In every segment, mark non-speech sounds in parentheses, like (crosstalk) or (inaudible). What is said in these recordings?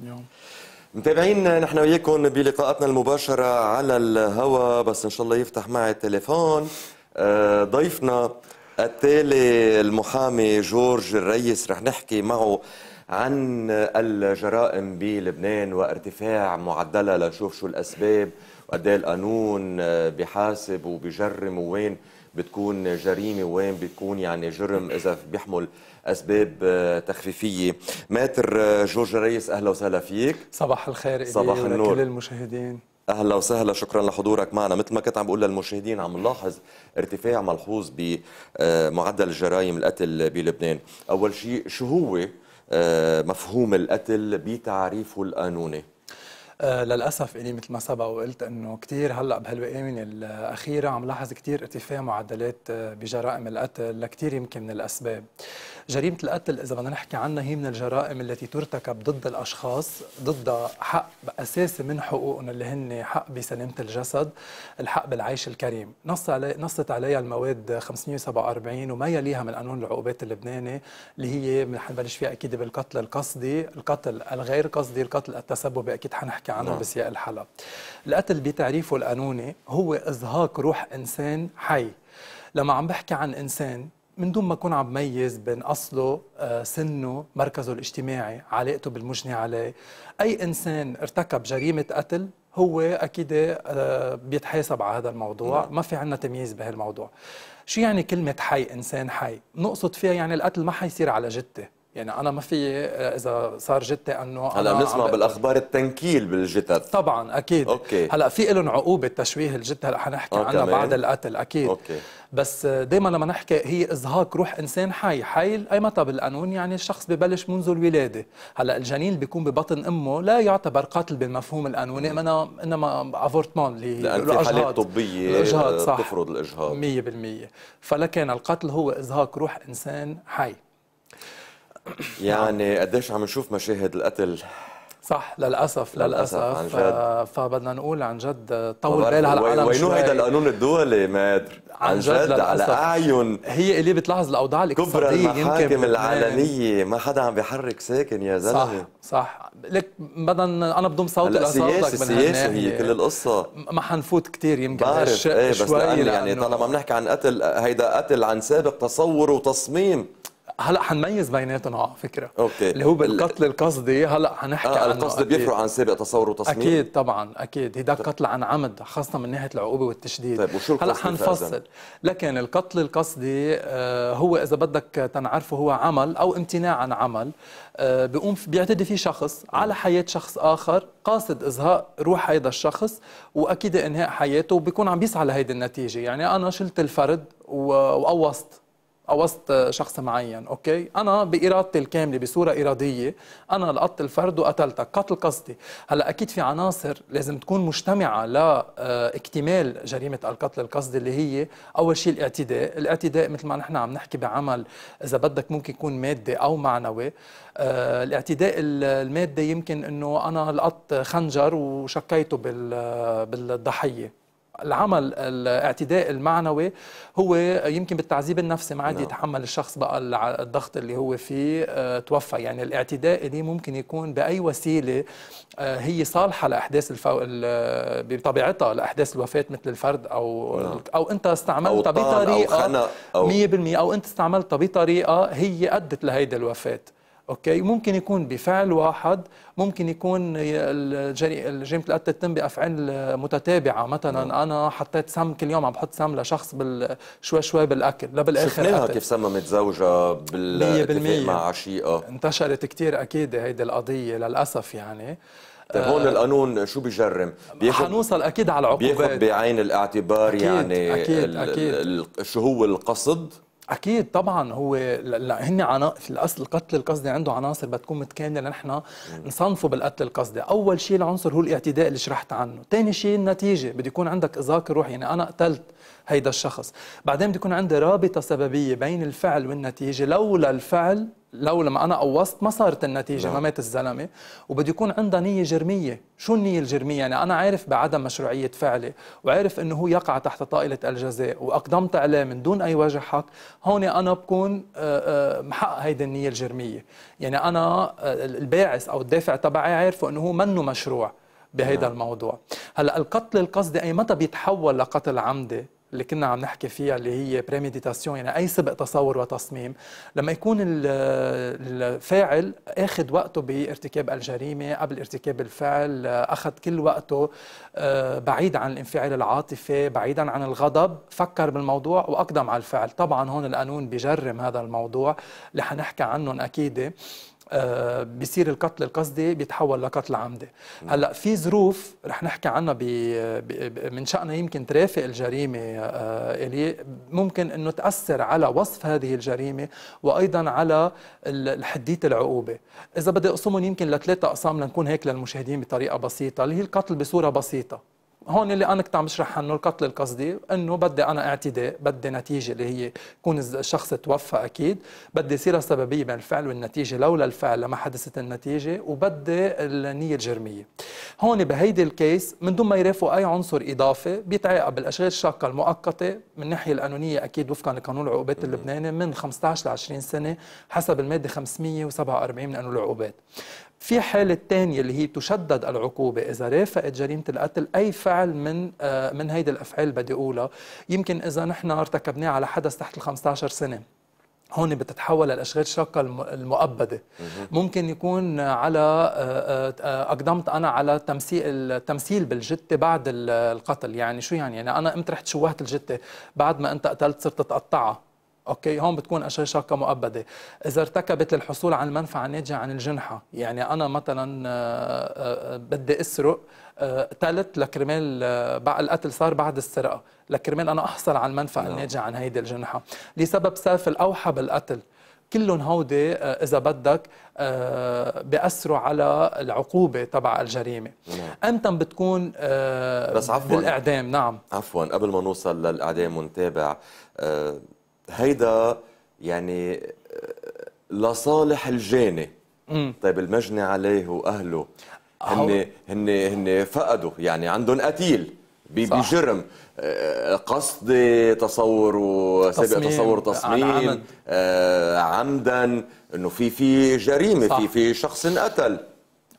اليوم متابعين نحن وياكم بلقاءاتنا المباشرة على الهوا بس إن شاء الله يفتح معي التليفون آه، ضيفنا التالي المحامي جورج الريس رح نحكي معه عن الجرائم بلبنان وارتفاع معدلها لنشوف شو الأسباب وقد إيه القانون آه، بحاسب وبجرم ووين بتكون جريمه وين بيكون يعني جرم اذا بيحمل اسباب آه، تخفيفيه ماتر آه، جورج ريس اهلا وسهلا فيك صباح الخير صباح النور لكل المشاهدين اهلا وسهلا شكرا لحضورك معنا مثل ما كنت عم بقول للمشاهدين عم نلاحظ ارتفاع ملحوظ بمعدل آه، جرائم القتل بلبنان اول شيء شو هو مفهوم القتل بتعريفه القانوني آه، للاسف الي مثل ما سبق وقلت انه كثير هلا بهالايام الاخيره عم لاحظ كثير ارتفاع معدلات آه، بجرائم القتل لكثير يمكن من الاسباب جريمة القتل إذا بدنا نحكي عنها هي من الجرائم التي ترتكب ضد الأشخاص ضد حق أساسي من حقوقنا اللي هن حق بسلامة الجسد الحق بالعيش الكريم نص علي نصت عليها المواد 547 وما يليها من قانون العقوبات اللبناني اللي هي حنبلش فيها أكيد بالقتل القصدي القتل الغير قصدي القتل التسبب أكيد حنحكي عنه نعم. بسياق الحلقة القتل بتعريفه القانوني هو إزهاق روح إنسان حي لما عم بحكي عن إنسان من دون ما اكون عم ميز بين اصله آه، سنه مركزه الاجتماعي علاقته بالمجني عليه اي انسان ارتكب جريمه قتل هو اكيد آه، بيتحاسب على هذا الموضوع نعم. ما في عندنا تمييز بهالموضوع شو يعني كلمه حي انسان حي نقصد فيها يعني القتل ما حيصير على جده يعني انا ما في آه، اذا صار جثه انه هلا بنسمع بالاخبار التنكيل بالجثث طبعا اكيد أوكي. هلا في لهم عقوبه تشويه الجثه هلا حنحكي آه، عنها بعد القتل اكيد أوكي. بس آه، دائما لما نحكي هي ازهاق روح انسان حي حي اي متى بالقانون يعني الشخص ببلش منذ الولاده هلا الجنين اللي بيكون ببطن امه لا يعتبر قتل بالمفهوم القانوني انما انما افورتمون اللي في حالات طبيه الاجهاض صح تفرض الاجهاض 100% فلكن القتل هو ازهاق روح انسان حي يعني قديش عم نشوف مشاهد القتل صح للاسف للاسف, للأسف. عن جد. فبدنا نقول عن جد طول بالها العالم وينو هيدا القانون الدولي مادر عن جد, جد على اعين هي اللي بتلاحظ الاوضاع الاقتصاديه كبرى المحاكم العالميه ما حدا عم بيحرك ساكن يا زلمه صح صح لك بدنا انا بضم صوت لصوتك السياسه هي كل القصه ما حنفوت كثير يمكن بعرف ايه بس شوي يعني طالما بنحكي عن قتل هيدا قتل عن سابق تصور وتصميم هلا حنميز بيناتهم على آه، فكره أوكي. اللي هو بالقتل القصدي هلا حنحكي آه عن القصد بيفرق عن سابق تصور وتصميم اكيد طبعا اكيد هيدا قتل عن عمد خاصه من ناحيه العقوبه والتشديد طيب وشو هلا حنفصل لكن القتل القصدي آه، هو اذا بدك تنعرفه هو عمل او امتناع عن عمل آه، بيقوم بيعتدي فيه شخص على حياه شخص اخر قاصد ازهاء روح هيدا الشخص واكيد انهاء حياته وبيكون عم بيسعى لهيدي النتيجه يعني انا شلت الفرد وقوصت قوصت شخص معين اوكي انا بارادتي الكامله بصوره اراديه انا لقطت الفرد وقتلتك قتل قصدي هلا اكيد في عناصر لازم تكون مجتمعه لاكتمال آه، جريمه القتل القصدي اللي هي اول شيء الاعتداء الاعتداء مثل ما نحن عم نحكي بعمل اذا بدك ممكن يكون مادي او معنوي آه، الاعتداء المادي يمكن انه انا لقطت خنجر وشكيته آه، بالضحيه العمل الاعتداء المعنوي هو يمكن بالتعذيب النفسي ما عاد نعم. يتحمل الشخص بقى الضغط اللي هو فيه آه، توفى يعني الاعتداء اللي ممكن يكون باي وسيله آه، هي صالحه لاحداث الفو... بطبيعتها لاحداث الوفاه مثل الفرد او نعم. او انت استعملتها بطريقه أو, 100% او انت استعملتها بطريقه هي ادت لهيدي الوفاه اوكي ممكن يكون بفعل واحد ممكن يكون جريمه القتل تتم بافعال متتابعه مثلا مم. نعم. انا حطيت سم كل يوم عم بحط سم لشخص بال... شوي شوي بالاكل لا بالاخر شفناها كيف سممت زوجها بال مع عشيقه انتشرت كثير اكيد هيدي القضيه للاسف يعني طيب هون القانون آه، شو بيجرم؟ حنوصل اكيد على العقوبات بياخذ بعين الاعتبار أكيد يعني أكيد أكيد شو هو القصد اكيد طبعا هو هن عنا في الاصل القتل القصدي عنده عناصر بتكون متكامله لنحن نصنفه بالقتل القصدي، اول شيء العنصر هو الاعتداء اللي شرحت عنه، ثاني شيء النتيجه بده يكون عندك اذاق روح يعني انا قتلت هيدا الشخص، بعدين بده يكون عندي رابطه سببيه بين الفعل والنتيجه، لولا الفعل لو لما انا قوصت ما صارت النتيجه لا. نعم. ما مات الزلمه وبده يكون عندها نيه جرميه شو النيه الجرميه يعني انا عارف بعدم مشروعيه فعلي وعارف انه هو يقع تحت طائله الجزاء واقدمت عليه من دون اي وجه حق هون انا بكون آه، آه، محقق هيدي النيه الجرميه يعني انا آه، الباعث او الدافع تبعي عارفه انه هو منه مشروع بهيدا نعم. الموضوع هلا القتل القصدي اي متى بيتحول لقتل عمدي اللي كنا عم نحكي فيها اللي هي بريميديتاسيون يعني اي سبق تصور وتصميم لما يكون الفاعل اخذ وقته بارتكاب الجريمه قبل ارتكاب الفعل اخذ كل وقته آه، بعيد عن الانفعال العاطفي بعيدا عن الغضب فكر بالموضوع واقدم على الفعل طبعا هون القانون بيجرم هذا الموضوع اللي حنحكي عنهم اكيد آه، بيصير القتل القصدي بيتحول لقتل عمدي هلا في ظروف رح نحكي عنها من شأنها يمكن ترافق الجريمه آه، الي ممكن انه تاثر على وصف هذه الجريمه وايضا على حديه العقوبه اذا بدي اقسمهم يمكن لثلاثه اقسام لنكون هيك للمشاهدين بطريقه بسيطه اللي هي القتل بصوره بسيطه هون اللي انا كنت عم بشرح عنه القتل القصدي انه بدي انا اعتداء بدي نتيجه اللي هي يكون الشخص توفى اكيد بدي سيره سببيه بين الفعل والنتيجه لولا الفعل لما حدثت النتيجه وبدي النيه الجرميه هون بهيدي الكيس من دون ما يرافقوا اي عنصر اضافي بيتعاقب بالاشغال الشاقه المؤقته من الناحيه القانونيه اكيد وفقا لقانون العقوبات اللبناني من 15 ل 20 سنه حسب الماده 547 من قانون العقوبات في حالة تانية اللي هي تشدد العقوبة إذا رافقت جريمة القتل أي فعل من آه، من هيدي الأفعال بدي أقولها يمكن إذا نحن ارتكبناه على حدث تحت ال 15 سنة هون بتتحول الاشغال الشاقه المؤبده ممكن يكون على آه، آه، اقدمت انا على تمثيل التمثيل بالجته بعد القتل يعني شو يعني يعني انا قمت رحت شوهت الجته بعد ما انت قتلت صرت تقطعها اوكي هون بتكون اشياء شاقه مؤبده اذا ارتكبت للحصول على المنفعه الناتجه عن الجنحه يعني انا مثلا آه، آه، بدي اسرق قتلت آه، لكرمال القتل صار بعد السرقه لكرمال انا احصل على المنفعه نعم. الناتجه عن هيدي الجنحه لسبب سافل حب بالقتل كلهم هودي اذا بدك بأثروا على العقوبه تبع الجريمه نعم. امتى بتكون بس عفوا بالاعدام نعم عفوا قبل ما نوصل للاعدام ونتابع هيدا يعني آه، لصالح الجاني طيب المجني عليه واهله هن هن هن فقدوا يعني عندهم قتيل بجرم آه، قصدي تصور وسابق تصور آه، تصميم عمدا انه في في جريمه في في شخص انقتل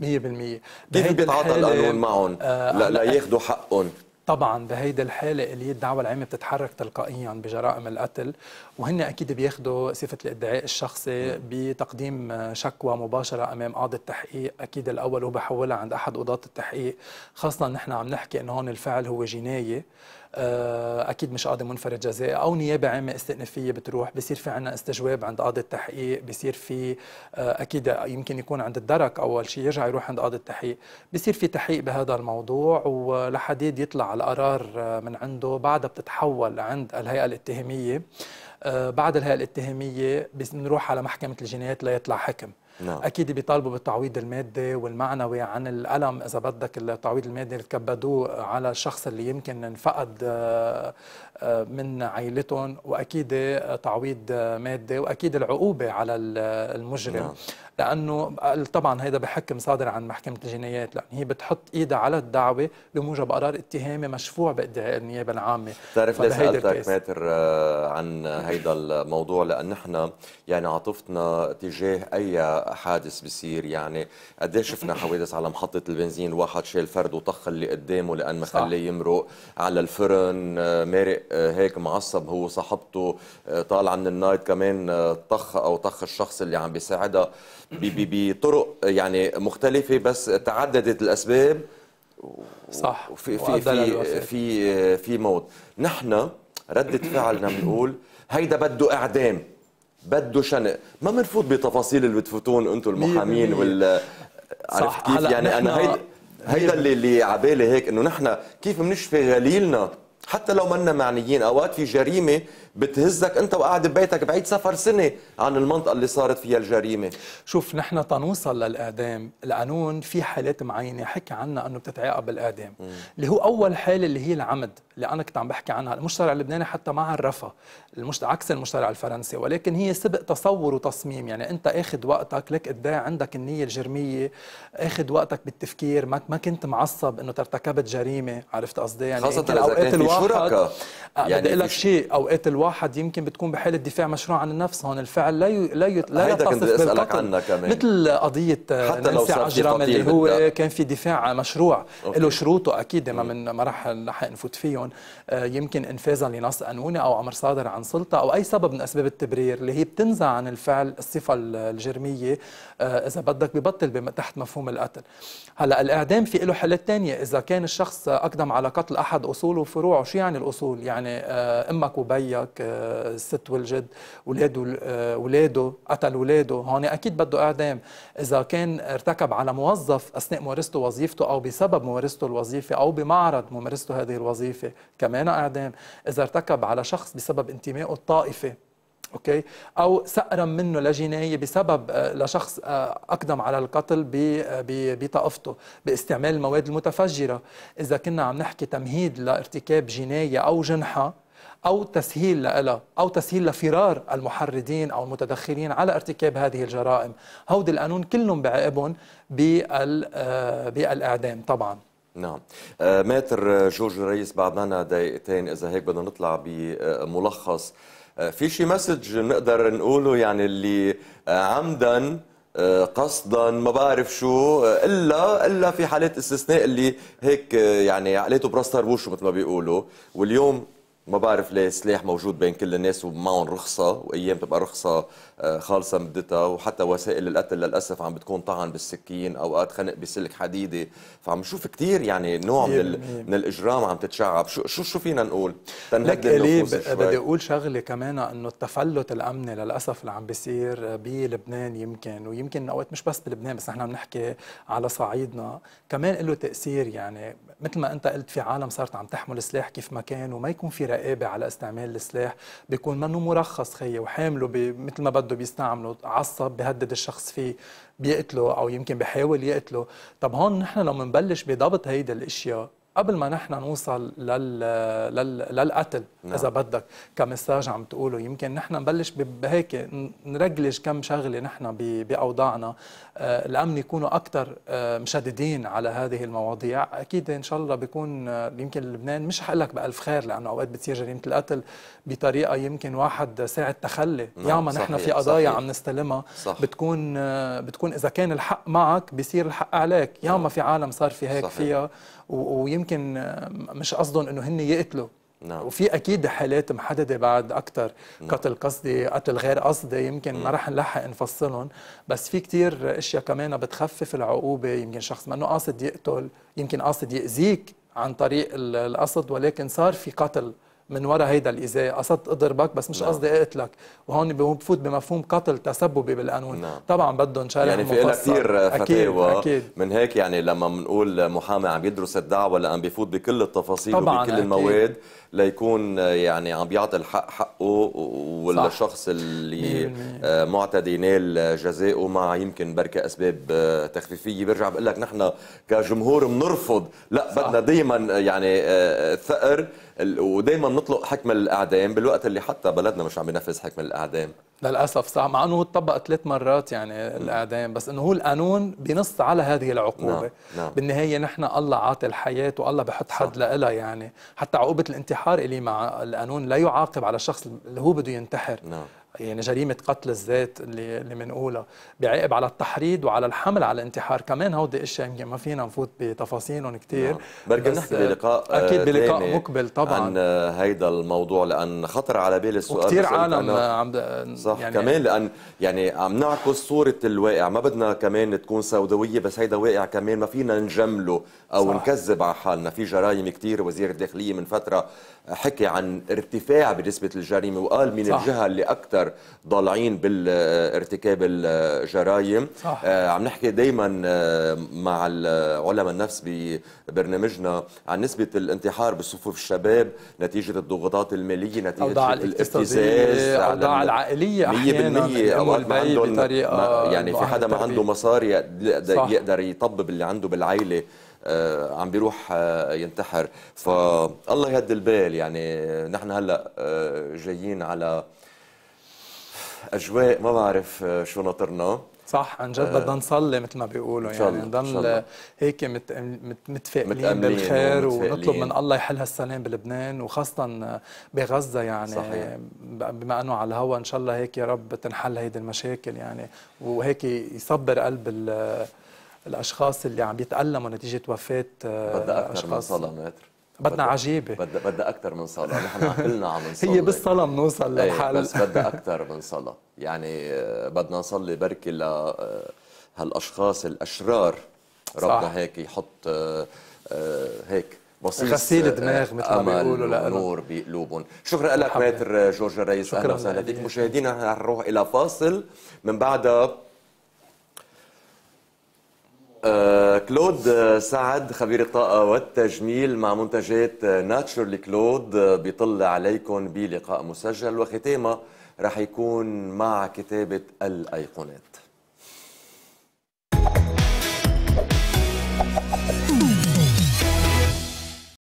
100% كيف بيتعاطى القانون معهم لا, لا ياخذوا حقهم طبعا بهيدي الحالة اللي الدعوة العامة بتتحرك تلقائيا بجرائم القتل وهن أكيد بياخذوا صفة الادعاء الشخصي بتقديم شكوى مباشرة أمام قاضي التحقيق أكيد الأول هو بحولها عند أحد قضاة التحقيق خاصة نحن عم نحكي أنه هون الفعل هو جناية آه، اكيد مش قاضي منفرد جزائي او نيابه عامه استئنافيه بتروح بصير في عنا استجواب عند قاضي التحقيق بصير في آه، اكيد يمكن يكون عند الدرك اول شيء يرجع يروح عند قاضي التحقيق بصير في تحقيق بهذا الموضوع ولحديد يطلع القرار آه، من عنده بعدها بتتحول عند الهيئه الاتهاميه بعد الهيئه الاتهاميه بنروح على محكمه الجنايات ليطلع حكم نعم. اكيد بيطالبوا بالتعويض المادي والمعنوي عن الالم اذا بدك التعويض المادي اللي تكبدوه على الشخص اللي يمكن انفقد آه، آه، من عائلتهم واكيد تعويض مادي واكيد العقوبه على المجرم نعم. لانه طبعا هذا بحكم صادر عن محكمه الجنايات لان هي بتحط ايدها على الدعوه بموجب قرار اتهامي مشفوع بادعاء النيابه العامه بتعرف ليش سالتك ماتر آه، عن هيدا الموضوع لان نحن يعني عاطفتنا تجاه اي حادث بصير يعني قد شفنا (laughs) حوادث على محطه البنزين واحد شال فرد وطخ اللي قدامه لان ما خليه يمرق على الفرن آه، مارق آه، هيك معصب هو صاحبته آه، طالعه من النايت كمان طخ او طخ الشخص اللي عم بيساعدها بطرق يعني مختلفه بس تعددت الاسباب صح وفي في في في في موت نحن رده فعلنا بنقول هيدا بده اعدام بده شنق ما بنفوت بتفاصيل اللي بتفوتون انتم المحامين وال عرفت كيف يعني انا هيدا هيدا اللي اللي على بالي هيك انه نحن كيف بنشفي غليلنا حتى لو منا معنيين اوقات في جريمه بتهزك انت وقاعد ببيتك بعيد سفر سنه عن المنطقه اللي صارت فيها الجريمه شوف نحن تنوصل للاعدام القانون في حالات معينه حكى عنها انه بتتعاقب بالاعدام اللي هو اول حاله اللي هي العمد اللي انا كنت عم بحكي عنها المشترع اللبناني حتى ما عرفها المشت... عكس المشترع الفرنسي ولكن هي سبق تصور وتصميم يعني انت اخذ وقتك لك ادعي عندك النيه الجرميه اخذ وقتك بالتفكير ما, ما كنت معصب انه ترتكبت جريمه عرفت قصدي يعني خاصه اذا كان في 苏拉卡。آه، يعني بدي اقول لك شيء اوقات الواحد يمكن بتكون بحاله دفاع مشروع عن النفس هون الفعل لا ي... لا ي... لا يتصف بالقتل مثل قضيه آه، حتى لو عجرم اللي هو بالدار. كان في دفاع مشروع له شروطه اكيد ما من ما راح رح نفوت فيهم آه، يمكن انفاذا لنص قانوني او امر صادر عن سلطه او اي سبب من اسباب التبرير اللي هي بتنزع عن الفعل الصفه الجرميه اذا بدك ببطل تحت مفهوم القتل هلا الاعدام في له حالات ثانيه اذا كان الشخص اقدم على قتل احد اصوله وفروعه شو يعني الاصول يعني يعني آه، امك وبيك آه، الست والجد اولاده آه، ولاده قتل ولاده هون اكيد بده اعدام اذا كان ارتكب على موظف اثناء ممارسته وظيفته او بسبب ممارسته الوظيفه او بمعرض ممارسته هذه الوظيفه كمان اعدام اذا ارتكب على شخص بسبب انتمائه الطائفي اوكي او سقرا منه لجنايه بسبب آه، لشخص آه، اقدم على القتل آه، بطائفته باستعمال المواد المتفجره اذا كنا عم نحكي تمهيد لارتكاب جنايه او جنحه أو تسهيل لها أو تسهيل لفرار المحردين أو المتدخلين على ارتكاب هذه الجرائم هودي القانون كلهم بعاقبهم بالإعدام طبعا نعم ماتر جورج الرئيس بعد دقيقتين إذا هيك بدنا نطلع بملخص آه، في شي مسج نقدر نقوله يعني اللي آه، عمدا آه، قصدا ما بعرف شو الا الا في حالات استثناء اللي هيك يعني عقليته براس طربوش مثل ما بيقولوا واليوم ما بعرف ليه سلاح موجود بين كل الناس ومعهم رخصة وأيام تبقى رخصة آه، خالصة مدتها وحتى وسائل القتل للأسف عم بتكون طعن بالسكين أوقات خنق بسلك حديدة فعم نشوف كتير يعني نوع من, من الإجرام عم تتشعب شو شو, شو فينا نقول لك قليب بدي أقول شغلة كمان أنه التفلت الأمني للأسف اللي عم بيصير بلبنان يمكن ويمكن أوقات مش بس بلبنان بس نحن عم نحكي على صعيدنا كمان له تأثير يعني مثل ما أنت قلت في عالم صارت عم تحمل سلاح كيف ما كان وما يكون في رقابه على استعمال السلاح بيكون منه مرخص خيه وحامله مثل ما بده بيستعمله عصب بهدد الشخص فيه بيقتله او يمكن بحاول يقتله طب هون نحن لو بنبلش بضبط هيدا الاشياء قبل ما نحن نوصل لل... لل... للقتل نعم. اذا بدك كمساج عم تقوله يمكن نحن نبلش بهيك نرجلج كم شغله نحن ب... باوضاعنا آه الامن يكونوا اكثر آه مشددين على هذه المواضيع اكيد ان شاء الله بيكون آه يمكن لبنان مش حقلك بالف خير لانه اوقات بتصير جريمه القتل بطريقه يمكن واحد ساعه تخلي نعم. ياما نحن في قضايا صحيح. عم نستلمها صح. بتكون آه، بتكون اذا كان الحق معك بيصير الحق عليك ياما نعم. في عالم صار في هيك صحيح. فيها و... ويمكن يمكن آه، مش قصدهم انه هن يقتلوا نعم. وفي اكيد حالات محدده بعد اكثر نعم. قتل قصدي قتل غير قصدي يمكن ما رح نلحق نفصلهم بس في كثير اشياء كمان بتخفف العقوبه يمكن شخص ما انه قاصد يقتل يمكن قاصد ياذيك عن طريق القصد ولكن صار في قتل من وراء هيدا الاذاء قصدت اضربك بس مش نعم. قصدي نعم. اقتلك وهون بفوت بمفهوم قتل تسببي بالقانون نعم. طبعا بدهم شرح يعني في لها كثير فتاوى أكيد. من هيك يعني لما بنقول محامي عم يدرس الدعوه لان بفوت بكل التفاصيل طبعاً وبكل أكيد. المواد ليكون يعني عم بيعطي الحق حقه والشخص اللي آه، معتدي نال جزائه مع يمكن بركة أسباب آه، تخفيفية برجع بقول لك نحن كجمهور بنرفض لا صح. بدنا دائما يعني آه, آه، ودائما نطلق حكم الاعدام بالوقت اللي حتى بلدنا مش عم ينفذ حكم الاعدام للاسف صح مع انه هو ثلاث مرات يعني الاعدام بس انه هو القانون بنص على هذه العقوبه نعم. نعم. بالنهايه نحن الله عاطي الحياه والله بحط حد لها يعني حتى عقوبه الانتحار اللي مع القانون لا يعاقب على الشخص اللي هو بده ينتحر نعم. يعني جريمة قتل الذات اللي اللي بنقولها بيعاقب على التحريض وعلى الحمل على الانتحار كمان هودي اشياء يمكن ما فينا نفوت بتفاصيلهم كثير نعم. بركي بنحكي بلقاء آه، اكيد بلقاء مقبل طبعا عن آه، هيدا الموضوع لان خطر على بالي السؤال كثير عالم آه، عم صح يعني كمان لان يعني عم نعكس صورة الواقع ما بدنا كمان تكون سوداوية بس هيدا واقع كمان ما فينا نجمله او صح. نكذب على حالنا في جرائم كثير وزير الداخلية من فترة حكي عن ارتفاع بنسبة الجريمة وقال من صح. الجهة اللي اكثر اكثر ضالعين بارتكاب الجرائم صح. آه، عم نحكي دائما آه، مع علماء النفس ببرنامجنا عن نسبه الانتحار بصفوف الشباب نتيجه الضغوطات الماليه نتيجه اوضاع الابتزاز الاوضاع العائليه احيانا 100% اوقات ما عندهم يعني في حدا ما عنده مصاري يقدر يطبب اللي عنده بالعائله آه، عم بيروح ينتحر فالله يهد البال يعني نحن هلا جايين على اجواء ما بعرف آه، شو ناطرنا صح عن جد آه، بدنا نصلي مثل ما بيقولوا يعني نضل هيك مت متفائلين بالخير ونطلب من الله يحل هالسلام بلبنان وخاصه بغزه يعني صحيح. بما انه على الهوا ان شاء الله هيك يا رب تنحل هيدي المشاكل يعني وهيك يصبر قلب الاشخاص اللي عم بيتالموا نتيجه وفاه آه، بدها اكثر من صلاه متر بدنا عجيبه بدنا بدنا اكثر من صلاه نحن كلنا (laughs) عم نصلي هي بالصلاه بنوصل للحالة إيه، بس بدنا (laughs) اكثر من صلاه يعني آه، بدنا نصلي بركي ل آه، هالاشخاص الاشرار ربنا هيك يحط آه، هيك بصيص غسيل دماغ مثل ما بيقولوا لأ نور بقلوبهم شكرا لك ماتر جورج رئيس اهلا وسهلا فيك مشاهدينا رح نروح الى فاصل من بعدها آه، كلود آه، سعد خبير الطاقة والتجميل مع منتجات آه، ناتشورلي كلود بيطل عليكم بلقاء مسجل وختامه رح يكون مع كتابة الأيقونات